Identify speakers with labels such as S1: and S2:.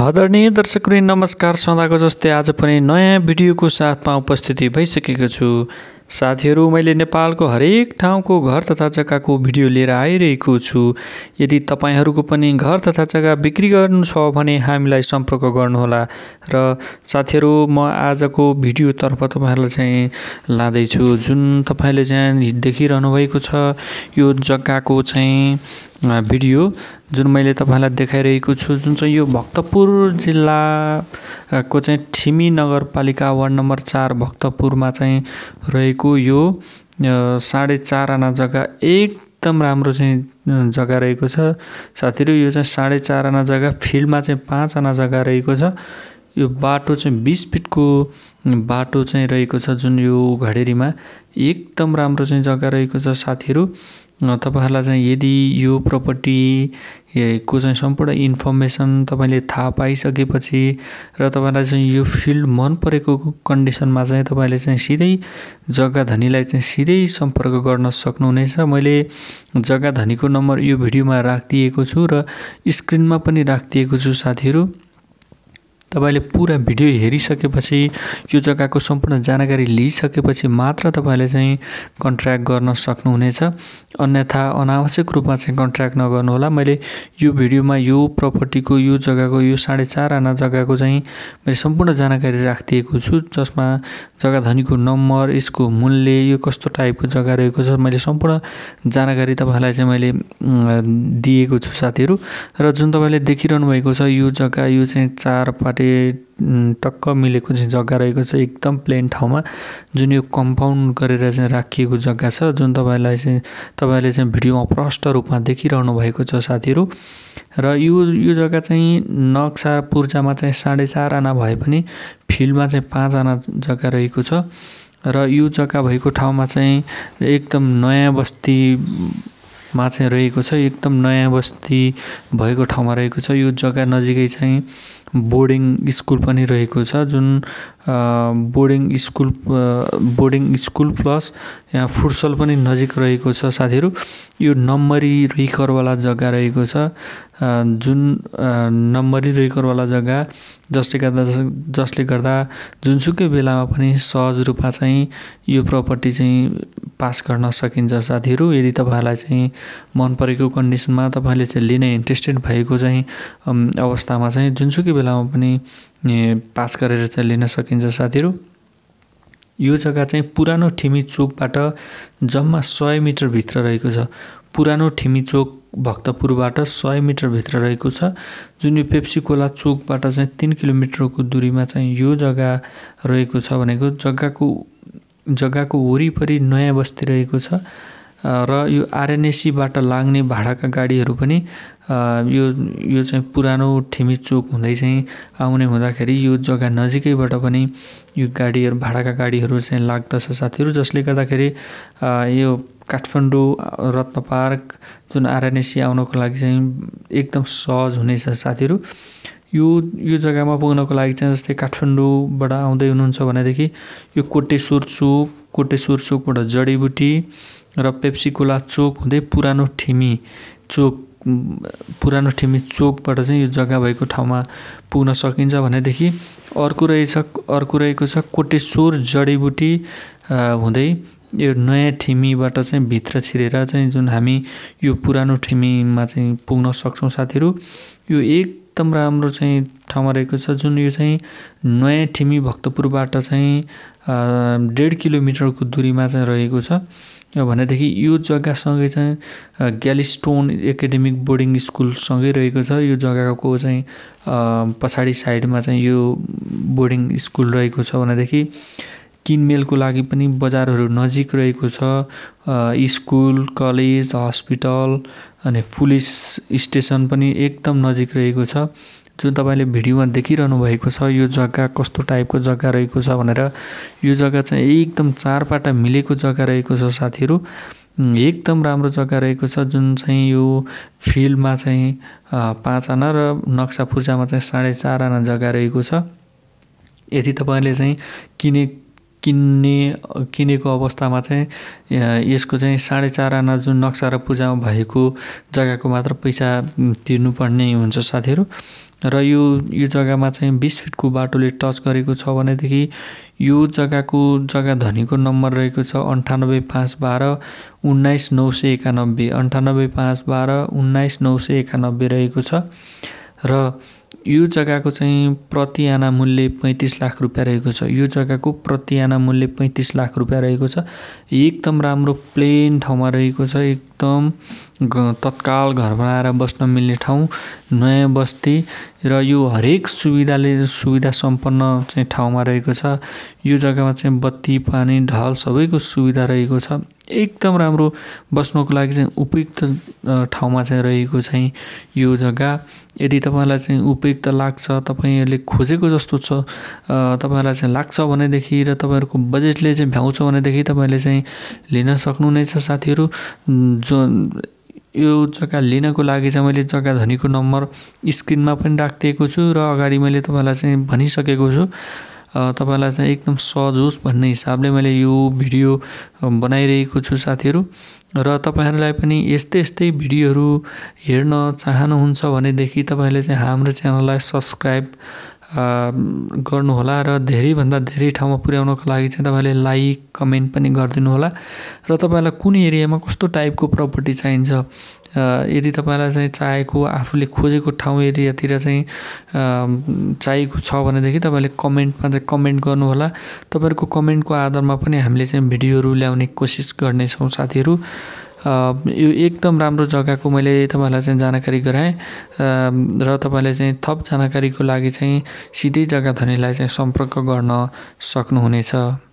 S1: आदरणीय दर्शकवृन्द नमस्कार सदाको जस्तै आज पनि नयाँ भिडियोको साथमा उपस्थिति भइसकेको छु साथीहरू मैले नेपालको हरेक ठाउँको घर तथा जग्गाको भिडियो लिएर आइरहेको छु यदि तपाईँहरूको पनि घर तथा जग्गा बिक्री गर्नु छ भने हामीलाई सम्पर्क गर्नुहोला र साथीहरू म आजको भिडियोतर्फ तपाईँहरूलाई चाहिँ लाँदैछु जुन तपाईँले चाहिँ देखिरहनु भएको छ यो जग्गाको चाहिँ भिडियो जुन मैले तपाईँलाई देखाइरहेको छु जुन चाहिँ यो भक्तपुर जिल्ला को चाहिँ ठिमी नगरपालिका वार्ड नम्बर चार भक्तपुरमा चाहिँ रहेको यो साढे चार आना जग्गा एकदम राम्रो चाहिँ जग्गा रहेको छ साथीहरू यो चाहिँ साढे चार आना जग्गा फिल्डमा चाहिँ पाँच आना जग्गा रहेको छ यो बाटो चाहिँ बिस फिटको बाटो चाहिँ रहेको छ जुन यो घडेरीमा एकदम राम्रो चाहिँ जग्गा रहेको छ साथीहरू तपाईँहरूलाई चाहिँ यदि यो प्रपर्टी को चाहिँ सम्पूर्ण इन्फर्मेसन तपाईँले थाहा पाइसकेपछि र तपाईँलाई चाहिँ यो फिल्ड मन परेको कन्डिसनमा चाहिँ तपाईँले चाहिँ सिधै जग्गा धनीलाई चाहिँ सिधै सम्पर्क गर्न सक्नुहुनेछ मैले जग्गा धनीको नम्बर यो भिडियोमा राखिदिएको छु र स्क्रिनमा पनि राखिदिएको छु साथीहरू तपाईँले पुरा भिडियो हेरिसकेपछि यो जग्गाको सम्पूर्ण जानकारी लिइसकेपछि मात्र तपाईँले चाहिँ कन्ट्र्याक्ट गर्न सक्नुहुनेछ अन्यथा अनावश्यक रूपमा चाहिँ कन्ट्र्याक्ट नगर्नुहोला मैले यो भिडियोमा यो प्रपर्टीको यो जग्गाको यो साढे चार आना जग्गाको चाहिँ मैले सम्पूर्ण जानकारी राखिदिएको छु जसमा जग्गा धनीको नम्बर यसको मूल्य यो कस्तो टाइपको जग्गा रहेको छ मैले सम्पूर्ण जानकारी तपाईँलाई चाहिँ मैले दिएको छु साथीहरू र जुन तपाईँले देखिरहनु भएको छ यो जग्गा यो चाहिँ पार्टी त्यो टक्क मिलेको चाहिँ जग्गा रहेको छ एकदम प्लेन ठाउँमा जुन यो कम्पाउन्ड गरेर चाहिँ राखिएको जग्गा छ जुन तपाईँलाई चाहिँ तपाईँले चाहिँ भिडियोमा प्रष्ट रूपमा देखिरहनु भएको छ साथीहरू र यो यो जग्गा चाहिँ नक्सा पूर्जामा चाहिँ साढे चार आना भए पनि फिल्डमा चाहिँ पाँच आना जग्गा रहेको छ र यो जग्गा भएको ठाउँमा चाहिँ एकदम नयाँ बस्ती मा चाहिँ रहेको छ एकदम नयाँ बस्ती भएको ठाउँमा रहेको छ यो जग्गा नजिकै चाहिँ बोर्डिङ स्कुल पनि रहेको छ जुन boarding school boarding school plus यहाँ फुर्सल पनि नजिक रहेको छ साथीहरू यो नम्बरी रिकरवाला जग्गा रहेको छ जुन नम्बरी रिकरवाला जग्गा जसले गर्दा जसले गर्दा जुनसुकै बेलामा पनि सहज रूपमा चाहिँ यो प्रपर्टी चाहिँ पास गर्न सकिन्छ साथीहरू यदि तपाईँहरूलाई चाहिँ मन परेको कन्डिसनमा तपाईँले चाहिँ लिन इन्ट्रेस्टेड भएको चाहिँ अवस्थामा चाहिँ जुनसुकै बेलामा पनि पास गरेर चाहिँ लिन सकिन्छ साथीहरू यो जग्गा चाहिँ पुरानो ठिमी चोकबाट जम्मा सय मिटरभित्र रहेको छ पुरानो ठिमी चोक भक्तपुरबाट सय मिटरभित्र रहेको छ जुन यो पेप्सीकोला चोकबाट चाहिँ तिन किलोमिटरको दुरीमा चाहिँ यो जग्गा रहेको छ भनेको जग्गाको जग्गाको वरिपरि नयाँ बस्ती रहेको छ र यो आरएनएसीबाट लाग्ने भाडाका गाडीहरू पनि यो यो चाहिँ पुरानो ठिमी चोक हुँदै चाहिँ आउने हुँदाखेरि यो जग्गा नजिकैबाट पनि यो गाडीहरू भाडाका गाडीहरू चाहिँ लाग्दछ साथीहरू जसले गर्दाखेरि यो काठमाडौँ रत्न पार्क जुन आरएनएसी आउनको लागि चाहिँ एकदम सहज हुनेछ साथीहरू यो यो जग्गामा पुग्नको लागि चाहिँ जस्तै काठमाडौँबाट आउँदै हुनुहुन्छ भनेदेखि यो कोटेश्वर चोक कोटेश्वर चोकबाट जडीबुटी र पेप्सीकोला चोक हुँदै पुरानो ठिमी चोक पुरानो ठिमी चोकबाट चाहिँ यो जग्गा भएको ठाउँमा पुग्न सकिन्छ भनेदेखि अर्को रहेछ अर्को रहेको छ कोटेश्वर जडीबुटी हुँदै यो नयाँ ठिमीबाट चाहिँ भित्र छिरेर चाहिँ जुन हामी यो पुरानो ठिमीमा चाहिँ पुग्न सक्छौँ साथीहरू यो एक एकदम राम्रो चाहिँ ठाउँमा रहेको छ जुन यो चाहिँ नयाँ ठिमी भक्तपुरबाट चाहिँ डेढ किलोमिटरको दुरीमा चाहिँ रहेको छ भनेदेखि यो जग्गासँगै चाहिँ ग्यालिस्टोन एकाडेमिक बोर्डिङ स्कुलसँगै रहेको छ यो जग्गाको चाहिँ पछाडि साइडमा चाहिँ यो बोर्डिङ स्कुल रहेको छ भनेदेखि किनमेलको लागि पनि बजारहरू नजिक रहेको छ स्कुल कलेज हस्पिटल अनि पुलिस स्टेसन पनि एकदम नजिक रहेको छ जुन तपाईँले भिडियोमा देखिरहनु भएको छ यो जग्गा कस्तो टाइपको जग्गा रहेको छ भनेर यो जग्गा चाहिँ एकदम चारपाटा मिलेको जग्गा रहेको छ साथीहरू एकदम राम्रो जग्गा रहेको छ जुन चाहिँ यो फिल्डमा चाहिँ पाँच आना र नक्सा पूर्जामा चाहिँ साढे चार आना जग्गा रहेको छ यदि तपाईँले चाहिँ किने किन्ने किनेको अवस्थामा चाहिँ यसको चाहिँ साढे चार आना जुन नक्सा र पूजामा भएको जग्गाको मात्र पैसा तिर्नुपर्ने हुन्छ साथीहरू र यो यो जग्गामा चाहिँ बिस फिटको बाटोले टच गरेको छ भनेदेखि यो जग्गाको जग्गा धनीको नम्बर रहेको छ अन्ठानब्बे पाँच बाह्र उन्नाइस नौ सय एकानब्बे अन्ठानब्बे पाँच बाह्र उन्नाइस नौ सय एकानब्बे रहेको छ र यो जग्गाको चाहिँ प्रति आना मूल्य पैँतिस लाख रुपियाँ रहेको छ यो जग्गाको प्रति आना मूल्य पैँतिस लाख रुपियाँ रहेको छ एकदम राम्रो प्लेन ठाउँमा रहेको छ एक एकदम तत्काल घर बनाएर बस्न मिल्ने ठाउँ नयाँ बस्ती र यो हरेक सुविधाले सुविधा सम्पन्न चाहिँ ठाउँमा रहेको छ यो जग्गामा चाहिँ बत्ती पानी ढल सबैको सुविधा रहेको छ एकदम राम्रो बस्नको लागि चाहिँ उपयुक्त ठाउँमा चाहिँ रहेको चाहिँ यो जग्गा यदि तपाईँलाई चाहिँ उपयुक्त लाग्छ तपाईँहरूले खोजेको जस्तो छ तपाईँहरूलाई चाहिँ लाग्छ भनेदेखि र तपाईँहरूको बजेटले चाहिँ भ्याउँछ भनेदेखि तपाईँले चाहिँ लिन सक्नु नै छ साथीहरू जो यो जग्गा लिनको लागि चाहिँ मैले जग्गा धनीको नम्बर स्क्रिनमा पनि राखिदिएको छु र अगाडि मैले तपाईँलाई चाहिँ भनिसकेको छु तपाईँलाई चाहिँ एकदम सहज होस् भन्ने हिसाबले मैले यो भिडियो बनाइरहेको छु साथीहरू र तपाईँहरूलाई पनि यस्तै यस्तै भिडियोहरू हेर्न चाहनुहुन्छ भनेदेखि तपाईँले चाहिँ हाम्रो च्यानललाई सब्सक्राइब गर्नुहोला र धेरैभन्दा धेरै ठाउँमा पुर्याउनको लागि चाहिँ तपाईँले लाइक कमेन्ट पनि होला र तपाईँलाई कुन एरियामा कस्तो टाइपको प्रपर्टी चाहिन्छ यदि तपाईँलाई चाहिँ चाहेको आफूले खोजेको ठाउँ एरियातिर चाहिँ चाहिएको छ भनेदेखि तपाईँले कमेन्टमा चाहिँ कमेन्ट गर्नुहोला तपाईँहरूको कमेन्टको आधारमा पनि हामीले चाहिँ भिडियोहरू ल्याउने कोसिस गर्नेछौँ साथीहरू यो एकदम राम्रो जग्गाको मैले तपाईँहरूलाई चाहिँ जानकारी गराएँ र तपाईँले चाहिँ थप जानकारीको लागि चाहिँ सिधै जग्गा धनीलाई चाहिँ सम्पर्क गर्न सक्नुहुनेछ